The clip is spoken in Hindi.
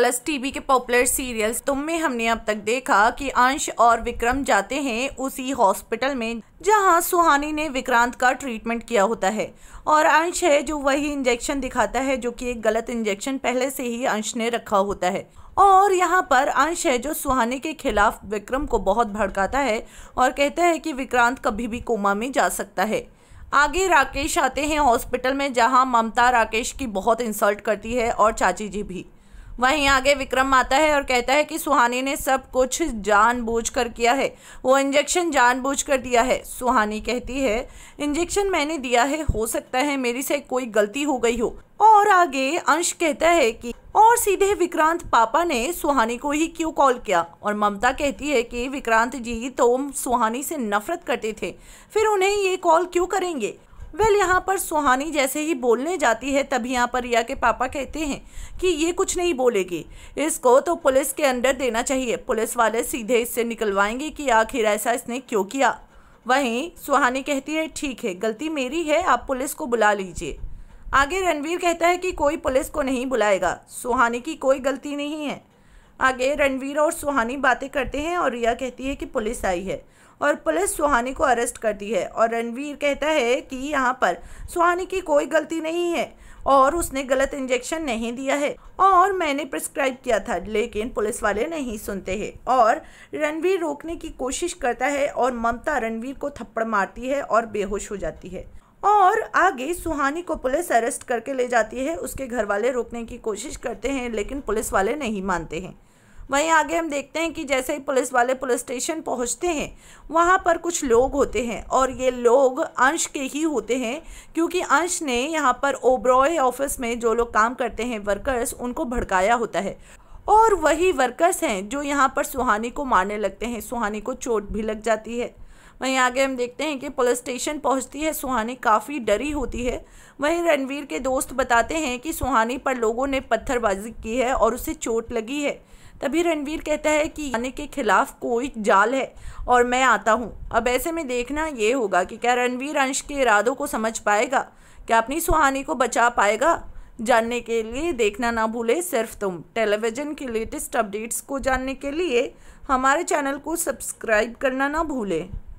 प्लस टीवी के पॉपुलर सीरियल तुम में हमने अब तक देखा कि अंश और विक्रम जाते हैं उसी हॉस्पिटल में जहां सुहानी ने विक्रांत का ट्रीटमेंट किया होता है और अंश है जो वही इंजेक्शन दिखाता है जो कि एक गलत इंजेक्शन पहले से ही अंश ने रखा होता है और यहाँ पर अंश है जो सुहानी के खिलाफ विक्रम को बहुत भड़काता है और कहता है कि विक्रांत कभी भी कोमा में जा सकता है आगे राकेश आते हैं हॉस्पिटल में जहाँ ममता राकेश की बहुत इंसल्ट करती है और चाची जी भी वहीं आगे विक्रम आता है और कहता है कि सुहानी ने सब कुछ जानबूझकर किया है वो इंजेक्शन जानबूझकर दिया है सुहानी कहती है इंजेक्शन मैंने दिया है हो सकता है मेरी से कोई गलती हो गई हो और आगे अंश कहता है कि और सीधे विक्रांत पापा ने सुहानी को ही क्यों कॉल किया और ममता कहती है कि विक्रांत जी तो सुहानी से नफरत करते थे फिर उन्हें ये कॉल क्यों करेंगे वेल यहाँ पर सुहानी जैसे ही बोलने जाती है तभी यहाँ पर रिया के पापा कहते हैं कि ये कुछ नहीं बोलेगी इसको तो पुलिस के अंडर देना चाहिए पुलिस वाले सीधे इससे निकलवाएंगे कि आखिर ऐसा इसने क्यों किया वहीं सुहानी कहती है ठीक है गलती मेरी है आप पुलिस को बुला लीजिए आगे रणवीर कहता है कि कोई पुलिस को नहीं बुलाएगा सुहानी की कोई गलती नहीं है आगे रणवीर और सुहानी बातें करते हैं और रिया कहती है कि पुलिस आई है और पुलिस सुहानी को अरेस्ट करती है और रणवीर कहता है कि यहाँ पर सुहानी की कोई गलती नहीं है और उसने गलत इंजेक्शन नहीं दिया है और मैंने प्रिस्क्राइब किया था लेकिन पुलिस वाले नहीं सुनते हैं और रणवीर रोकने की कोशिश करता है और ममता रणवीर को थप्पड़ मारती है और बेहोश हो जाती है और आगे सुहानी को पुलिस अरेस्ट करके ले जाती है उसके घर वाले रोकने की कोशिश करते हैं लेकिन पुलिस वाले नहीं मानते हैं वहीं आगे हम देखते हैं कि जैसे ही पुलिस वाले पुलिस स्टेशन पहुंचते हैं वहाँ पर कुछ लोग होते हैं और ये लोग अंश के ही होते हैं क्योंकि अंश ने यहाँ पर ओब्रॉय ऑफिस में जो लोग काम करते हैं वर्कर्स उनको भड़काया होता है और वही वर्कर्स हैं जो यहाँ पर सुहानी को मारने लगते हैं सुहानी को चोट भी लग जाती है वहीं आगे हम देखते हैं कि पुलिस स्टेशन पहुंचती है सुहानी काफ़ी डरी होती है वहीं रणवीर के दोस्त बताते हैं कि सुहानी पर लोगों ने पत्थरबाजी की है और उसे चोट लगी है तभी रणवीर कहता है कि आने के खिलाफ कोई जाल है और मैं आता हूँ अब ऐसे में देखना ये होगा कि क्या रणवीर अंश के इरादों को समझ पाएगा क्या अपनी सुहानी को बचा पाएगा जानने के लिए देखना ना भूले सिर्फ तुम टेलीविज़न के लेटेस्ट अपडेट्स को जानने के लिए हमारे चैनल को सब्सक्राइब करना ना भूलें